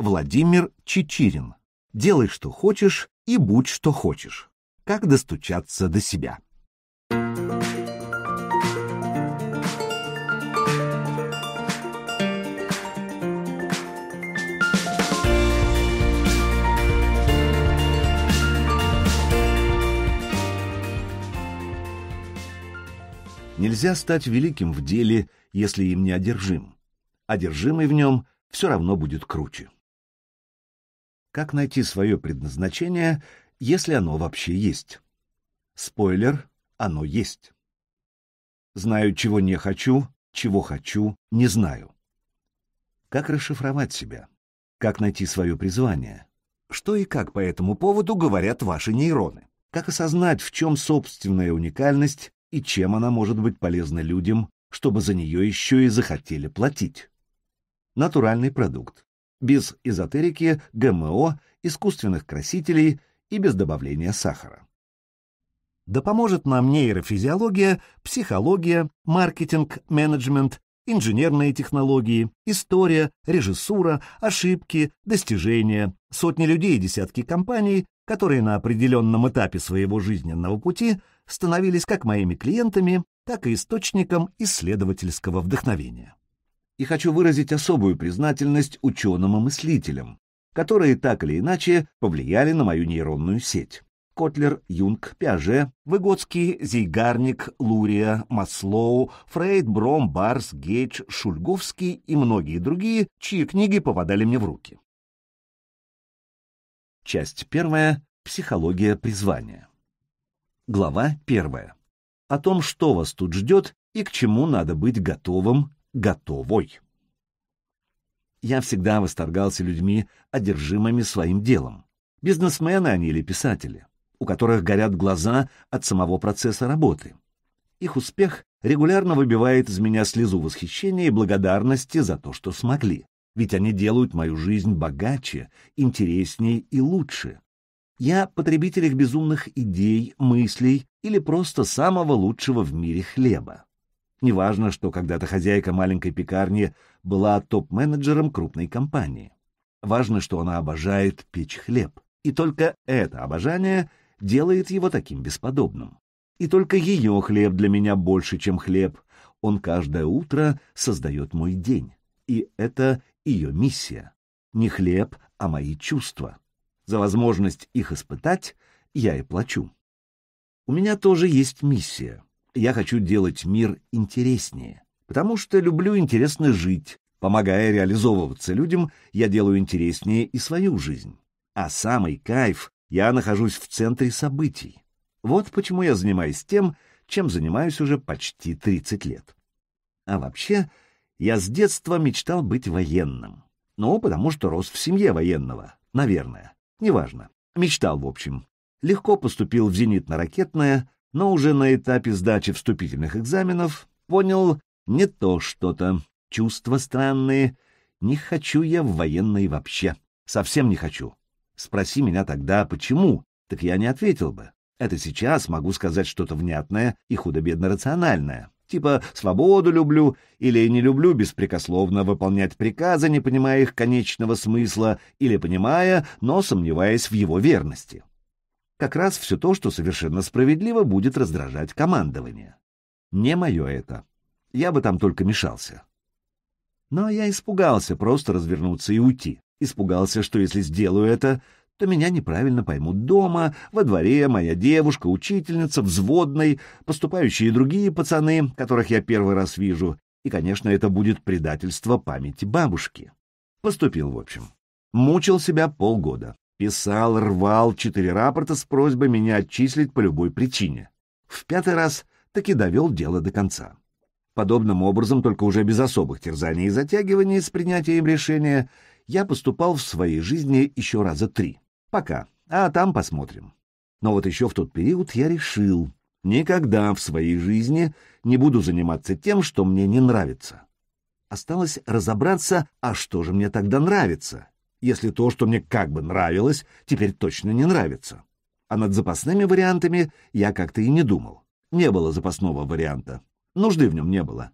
Владимир Чичирин. Делай, что хочешь, и будь, что хочешь. Как достучаться до себя. Нельзя стать великим в деле, если им не одержим. Одержимый в нем все равно будет круче как найти свое предназначение, если оно вообще есть. Спойлер, оно есть. Знаю, чего не хочу, чего хочу, не знаю. Как расшифровать себя? Как найти свое призвание? Что и как по этому поводу говорят ваши нейроны? Как осознать, в чем собственная уникальность и чем она может быть полезна людям, чтобы за нее еще и захотели платить? Натуральный продукт без эзотерики, ГМО, искусственных красителей и без добавления сахара. Да поможет нам нейрофизиология, психология, маркетинг, менеджмент, инженерные технологии, история, режиссура, ошибки, достижения, сотни людей и десятки компаний, которые на определенном этапе своего жизненного пути становились как моими клиентами, так и источником исследовательского вдохновения и хочу выразить особую признательность ученым-мыслителям, и которые так или иначе повлияли на мою нейронную сеть. Котлер, Юнг, Пиаже, Выгодский, Зейгарник, Лурия, Маслоу, Фрейд, Бром, Барс, Гейдж, Шульговский и многие другие, чьи книги попадали мне в руки. Часть первая. Психология призвания. Глава первая. О том, что вас тут ждет и к чему надо быть готовым готовой. Я всегда восторгался людьми, одержимыми своим делом. Бизнесмены они или писатели, у которых горят глаза от самого процесса работы. Их успех регулярно выбивает из меня слезу восхищения и благодарности за то, что смогли, ведь они делают мою жизнь богаче, интереснее и лучше. Я потребитель их безумных идей, мыслей или просто самого лучшего в мире хлеба. Неважно, что когда-то хозяйка маленькой пекарни была топ-менеджером крупной компании. Важно, что она обожает печь хлеб. И только это обожание делает его таким бесподобным. И только ее хлеб для меня больше, чем хлеб. Он каждое утро создает мой день. И это ее миссия. Не хлеб, а мои чувства. За возможность их испытать я и плачу. У меня тоже есть миссия — я хочу делать мир интереснее, потому что люблю интересно жить. Помогая реализовываться людям, я делаю интереснее и свою жизнь. А самый кайф — я нахожусь в центре событий. Вот почему я занимаюсь тем, чем занимаюсь уже почти 30 лет. А вообще, я с детства мечтал быть военным. Ну, потому что рос в семье военного, наверное. Неважно. Мечтал, в общем. Легко поступил в зенитно-ракетное, но уже на этапе сдачи вступительных экзаменов понял не то что-то, чувства странные, не хочу я в военной вообще, совсем не хочу. Спроси меня тогда, почему, так я не ответил бы. Это сейчас могу сказать что-то внятное и худо-бедно рациональное, типа «свободу люблю» или «не люблю беспрекословно выполнять приказы, не понимая их конечного смысла» или понимая, но сомневаясь в его верности. Как раз все то, что совершенно справедливо будет раздражать командование. Не мое это. Я бы там только мешался. Но я испугался просто развернуться и уйти. Испугался, что если сделаю это, то меня неправильно поймут дома, во дворе, моя девушка, учительница, взводный, поступающие другие пацаны, которых я первый раз вижу, и, конечно, это будет предательство памяти бабушки. Поступил, в общем. Мучил себя полгода. Писал, рвал четыре рапорта с просьбой меня отчислить по любой причине. В пятый раз таки довел дело до конца. Подобным образом, только уже без особых терзаний и затягиваний с принятием решения, я поступал в своей жизни еще раза три. Пока. А там посмотрим. Но вот еще в тот период я решил, никогда в своей жизни не буду заниматься тем, что мне не нравится. Осталось разобраться, а что же мне тогда нравится, если то, что мне как бы нравилось, теперь точно не нравится. А над запасными вариантами я как-то и не думал. Не было запасного варианта. Нужды в нем не было.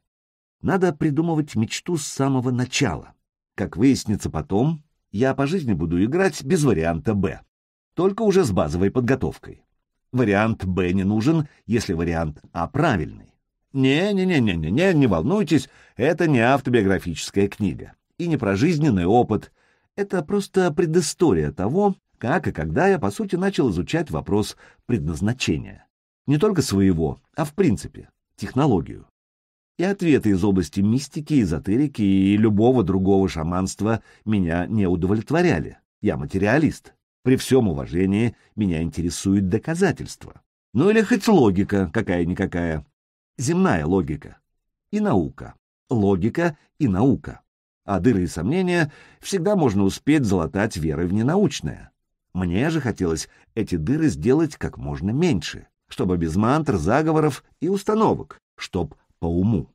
Надо придумывать мечту с самого начала. Как выяснится потом, я по жизни буду играть без варианта «Б», только уже с базовой подготовкой. Вариант «Б» не нужен, если вариант «А» правильный. Не-не-не-не-не, не волнуйтесь, это не автобиографическая книга и не прожизненный опыт — это просто предыстория того, как и когда я, по сути, начал изучать вопрос предназначения. Не только своего, а в принципе, технологию. И ответы из области мистики, эзотерики и любого другого шаманства меня не удовлетворяли. Я материалист. При всем уважении меня интересует доказательство. Ну или хоть логика какая-никакая. Земная логика и наука. Логика и наука а дыры и сомнения всегда можно успеть залатать верой в ненаучное. Мне же хотелось эти дыры сделать как можно меньше, чтобы без мантр, заговоров и установок, чтоб по уму.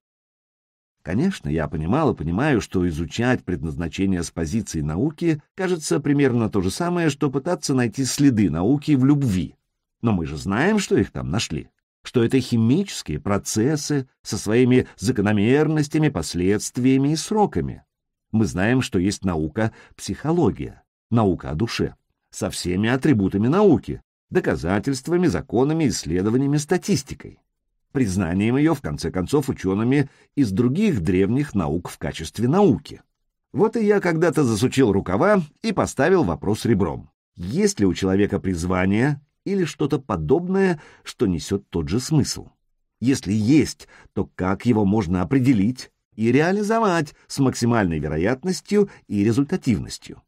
Конечно, я понимал и понимаю, что изучать предназначение с позиции науки кажется примерно то же самое, что пытаться найти следы науки в любви. Но мы же знаем, что их там нашли, что это химические процессы со своими закономерностями, последствиями и сроками. Мы знаем, что есть наука психология, наука о душе, со всеми атрибутами науки, доказательствами, законами, исследованиями, статистикой, признанием ее, в конце концов, учеными из других древних наук в качестве науки. Вот и я когда-то засучил рукава и поставил вопрос ребром. Есть ли у человека призвание или что-то подобное, что несет тот же смысл? Если есть, то как его можно определить, и реализовать с максимальной вероятностью и результативностью.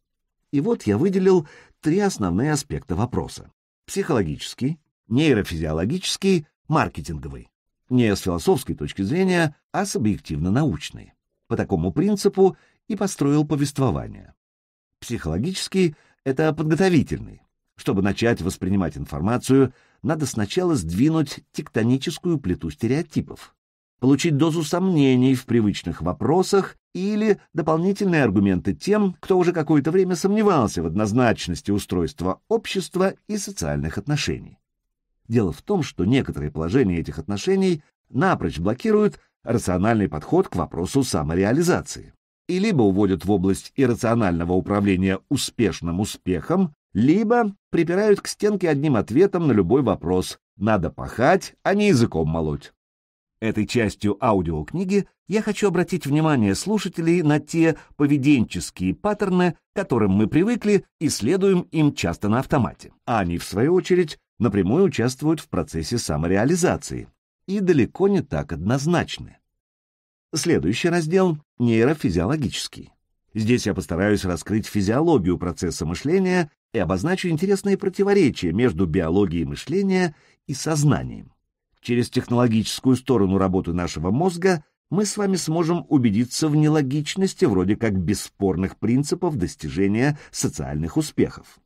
И вот я выделил три основные аспекта вопроса. Психологический, нейрофизиологический, маркетинговый. Не с философской точки зрения, а с объективно-научной. По такому принципу и построил повествование. Психологический — это подготовительный. Чтобы начать воспринимать информацию, надо сначала сдвинуть тектоническую плиту стереотипов получить дозу сомнений в привычных вопросах или дополнительные аргументы тем, кто уже какое-то время сомневался в однозначности устройства общества и социальных отношений. Дело в том, что некоторые положения этих отношений напрочь блокируют рациональный подход к вопросу самореализации и либо уводят в область иррационального управления успешным успехом, либо припирают к стенке одним ответом на любой вопрос «надо пахать, а не языком молоть». Этой частью аудиокниги я хочу обратить внимание слушателей на те поведенческие паттерны, к которым мы привыкли и следуем им часто на автомате. а Они, в свою очередь, напрямую участвуют в процессе самореализации и далеко не так однозначны. Следующий раздел — нейрофизиологический. Здесь я постараюсь раскрыть физиологию процесса мышления и обозначу интересные противоречия между биологией мышления и сознанием. Через технологическую сторону работы нашего мозга мы с вами сможем убедиться в нелогичности вроде как бесспорных принципов достижения социальных успехов.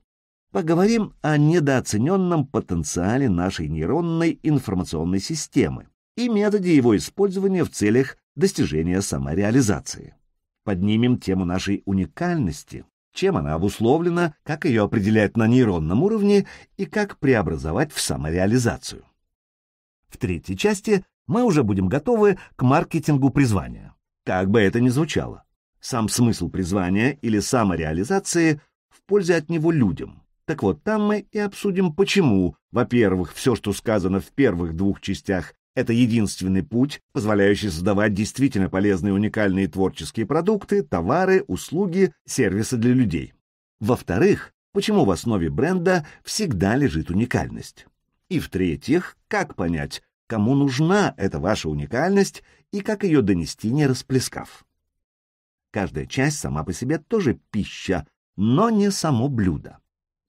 Поговорим о недооцененном потенциале нашей нейронной информационной системы и методе его использования в целях достижения самореализации. Поднимем тему нашей уникальности, чем она обусловлена, как ее определять на нейронном уровне и как преобразовать в самореализацию. В третьей части мы уже будем готовы к маркетингу призвания. Как бы это ни звучало. Сам смысл призвания или самореализации в пользе от него людям. Так вот, там мы и обсудим, почему, во-первых, все, что сказано в первых двух частях, это единственный путь, позволяющий создавать действительно полезные уникальные творческие продукты, товары, услуги, сервисы для людей. Во-вторых, почему в основе бренда всегда лежит уникальность. И в-третьих, как понять, кому нужна эта ваша уникальность и как ее донести, не расплескав. Каждая часть сама по себе тоже пища, но не само блюдо.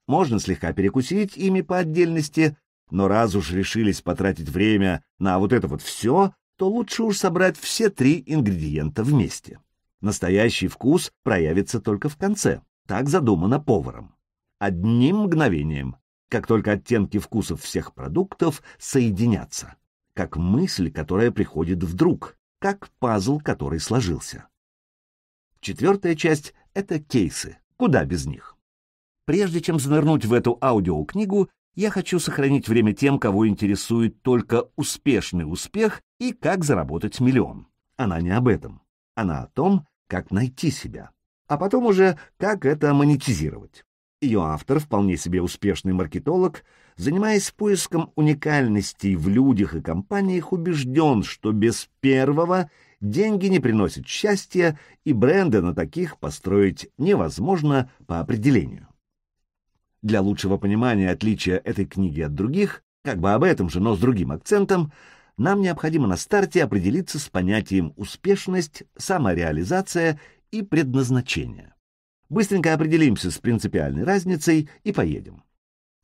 Можно слегка перекусить ими по отдельности, но раз уж решились потратить время на вот это вот все, то лучше уж собрать все три ингредиента вместе. Настоящий вкус проявится только в конце, так задумано поваром. Одним мгновением, как только оттенки вкусов всех продуктов соединятся, как мысль, которая приходит вдруг, как пазл, который сложился. Четвертая часть — это кейсы, куда без них. Прежде чем занырнуть в эту аудиокнигу, я хочу сохранить время тем, кого интересует только успешный успех и как заработать миллион. Она не об этом. Она о том, как найти себя. А потом уже, как это монетизировать. Ее автор, вполне себе успешный маркетолог, занимаясь поиском уникальностей в людях и компаниях, убежден, что без первого деньги не приносят счастья, и бренды на таких построить невозможно по определению. Для лучшего понимания отличия этой книги от других, как бы об этом же, но с другим акцентом, нам необходимо на старте определиться с понятием «успешность», «самореализация» и «предназначение». Быстренько определимся с принципиальной разницей и поедем.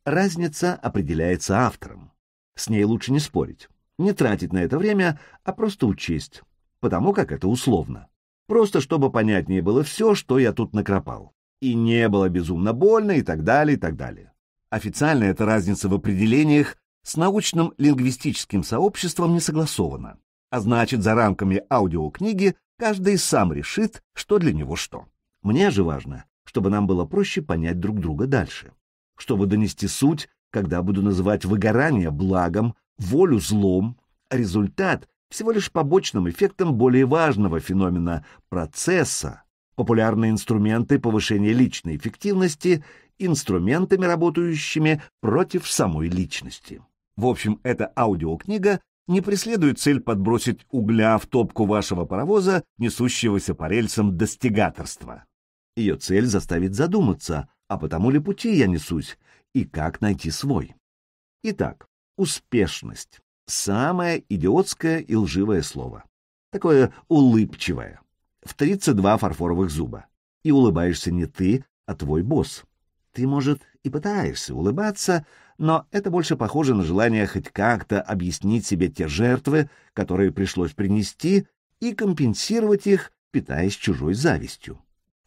Разница определяется автором. С ней лучше не спорить, не тратить на это время, а просто учесть, потому как это условно. Просто чтобы понятнее было все, что я тут накропал. И не было безумно больно и так далее, и так далее. Официально эта разница в определениях с научным лингвистическим сообществом не согласована. А значит, за рамками аудиокниги каждый сам решит, что для него что. Мне же важно, чтобы нам было проще понять друг друга дальше, чтобы донести суть, когда буду называть выгорание благом, волю злом, а результат всего лишь побочным эффектом более важного феномена процесса, популярные инструменты повышения личной эффективности инструментами, работающими против самой личности. В общем, эта аудиокнига не преследует цель подбросить угля в топку вашего паровоза, несущегося по рельсам достигаторства. Ее цель заставить задуматься, а потому ли пути я несусь, и как найти свой. Итак, успешность. Самое идиотское и лживое слово. Такое улыбчивое. В 32 фарфоровых зуба. И улыбаешься не ты, а твой босс. Ты, может, и пытаешься улыбаться, но это больше похоже на желание хоть как-то объяснить себе те жертвы, которые пришлось принести, и компенсировать их, питаясь чужой завистью.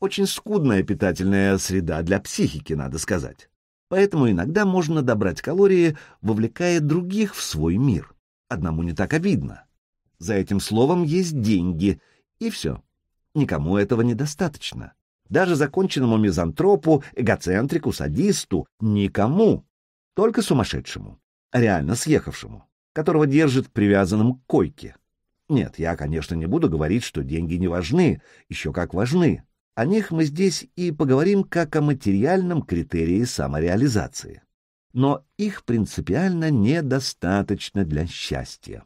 Очень скудная питательная среда для психики, надо сказать. Поэтому иногда можно добрать калории, вовлекая других в свой мир. Одному не так обидно. За этим словом есть деньги, и все. Никому этого недостаточно. Даже законченному мизантропу, эгоцентрику, садисту — никому. Только сумасшедшему, реально съехавшему, которого держит привязанным к койке. Нет, я, конечно, не буду говорить, что деньги не важны, еще как важны. О них мы здесь и поговорим как о материальном критерии самореализации. Но их принципиально недостаточно для счастья.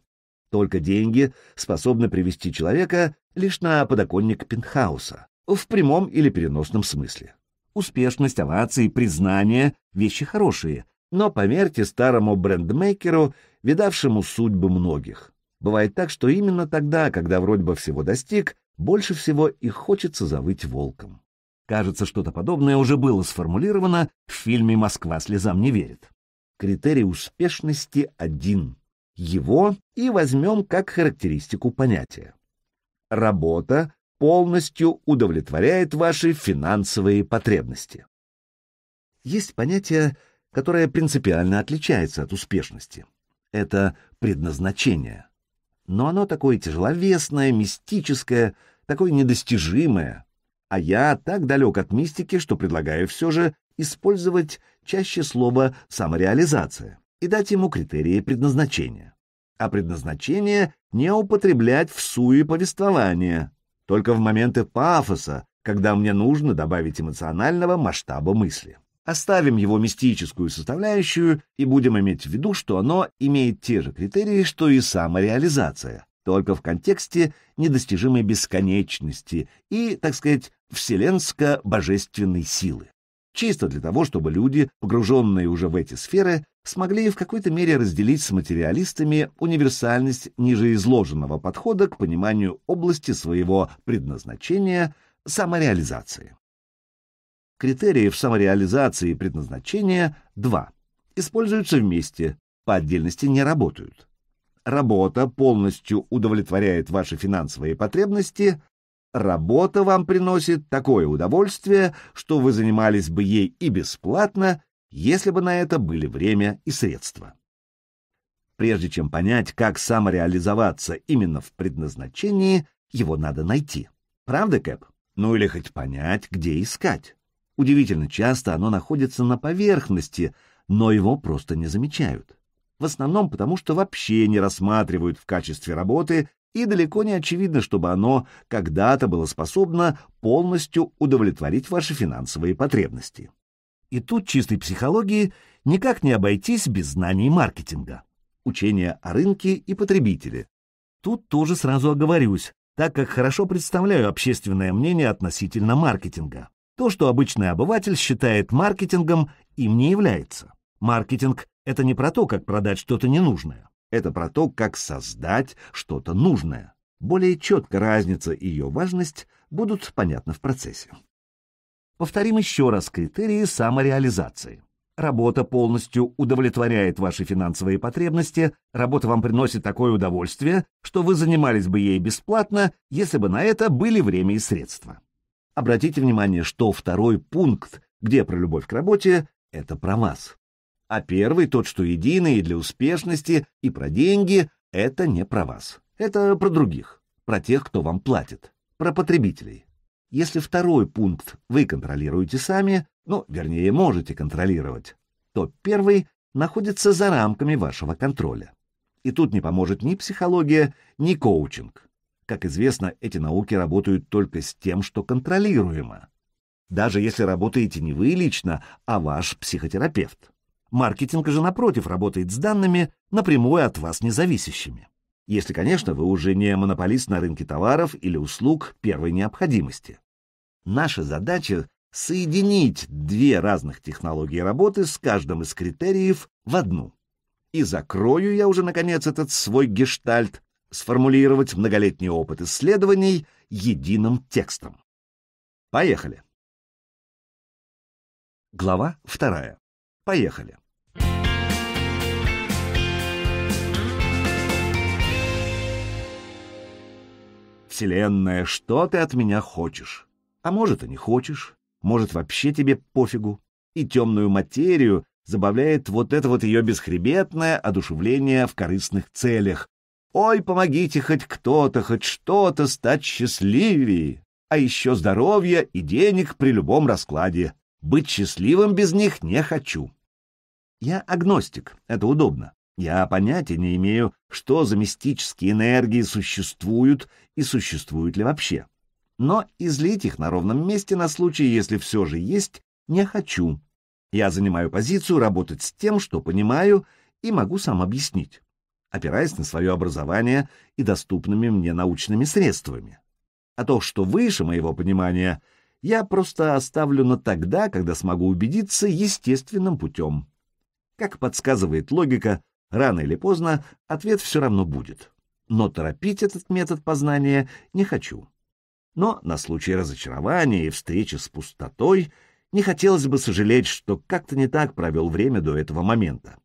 Только деньги способны привести человека лишь на подоконник пентхауса, в прямом или переносном смысле. Успешность, овации, признание — вещи хорошие, но поверьте старому брендмейкеру, видавшему судьбы многих. Бывает так, что именно тогда, когда вроде бы всего достиг, больше всего и хочется завыть волком. Кажется, что-то подобное уже было сформулировано в фильме «Москва слезам не верит». Критерий успешности один. Его и возьмем как характеристику понятия. Работа полностью удовлетворяет ваши финансовые потребности. Есть понятие, которое принципиально отличается от успешности. Это предназначение но оно такое тяжеловесное, мистическое, такое недостижимое. А я так далек от мистики, что предлагаю все же использовать чаще слово «самореализация» и дать ему критерии предназначения. А предназначение не употреблять в суе повествования, только в моменты пафоса, когда мне нужно добавить эмоционального масштаба мысли. Оставим его мистическую составляющую и будем иметь в виду, что оно имеет те же критерии, что и самореализация, только в контексте недостижимой бесконечности и, так сказать, вселенско-божественной силы. Чисто для того, чтобы люди, погруженные уже в эти сферы, смогли в какой-то мере разделить с материалистами универсальность нижеизложенного подхода к пониманию области своего предназначения самореализации. Критерии в самореализации и предназначения два. Используются вместе, по отдельности не работают. Работа полностью удовлетворяет ваши финансовые потребности, работа вам приносит такое удовольствие, что вы занимались бы ей и бесплатно, если бы на это были время и средства. Прежде чем понять, как самореализоваться именно в предназначении, его надо найти. Правда, Кэп? Ну или хоть понять, где искать. Удивительно часто оно находится на поверхности, но его просто не замечают. В основном потому, что вообще не рассматривают в качестве работы и далеко не очевидно, чтобы оно когда-то было способно полностью удовлетворить ваши финансовые потребности. И тут чистой психологии никак не обойтись без знаний маркетинга, учения о рынке и потребителе. Тут тоже сразу оговорюсь, так как хорошо представляю общественное мнение относительно маркетинга. То, что обычный обыватель считает маркетингом, им не является. Маркетинг — это не про то, как продать что-то ненужное. Это про то, как создать что-то нужное. Более четко разница и ее важность будут понятны в процессе. Повторим еще раз критерии самореализации. Работа полностью удовлетворяет ваши финансовые потребности, работа вам приносит такое удовольствие, что вы занимались бы ей бесплатно, если бы на это были время и средства. Обратите внимание, что второй пункт, где про любовь к работе, это про вас. А первый, тот, что единый и для успешности, и про деньги, это не про вас. Это про других, про тех, кто вам платит, про потребителей. Если второй пункт вы контролируете сами, ну, вернее, можете контролировать, то первый находится за рамками вашего контроля. И тут не поможет ни психология, ни коучинг. Как известно, эти науки работают только с тем, что контролируемо. Даже если работаете не вы лично, а ваш психотерапевт. Маркетинг же, напротив, работает с данными, напрямую от вас независящими. Если, конечно, вы уже не монополист на рынке товаров или услуг первой необходимости. Наша задача — соединить две разных технологии работы с каждым из критериев в одну. И закрою я уже, наконец, этот свой гештальт сформулировать многолетний опыт исследований единым текстом. Поехали. Глава вторая. Поехали. Вселенная, что ты от меня хочешь? А может, и не хочешь. Может, вообще тебе пофигу. И темную материю забавляет вот это вот ее бесхребетное одушевление в корыстных целях, Ой, помогите хоть кто-то, хоть что-то стать счастливее, а еще здоровья и денег при любом раскладе. Быть счастливым без них не хочу. Я агностик, это удобно. Я понятия не имею, что за мистические энергии существуют и существуют ли вообще. Но излить их на ровном месте на случай, если все же есть, не хочу. Я занимаю позицию работать с тем, что понимаю, и могу сам объяснить опираясь на свое образование и доступными мне научными средствами. А то, что выше моего понимания, я просто оставлю на тогда, когда смогу убедиться естественным путем. Как подсказывает логика, рано или поздно ответ все равно будет. Но торопить этот метод познания не хочу. Но на случай разочарования и встречи с пустотой не хотелось бы сожалеть, что как-то не так провел время до этого момента.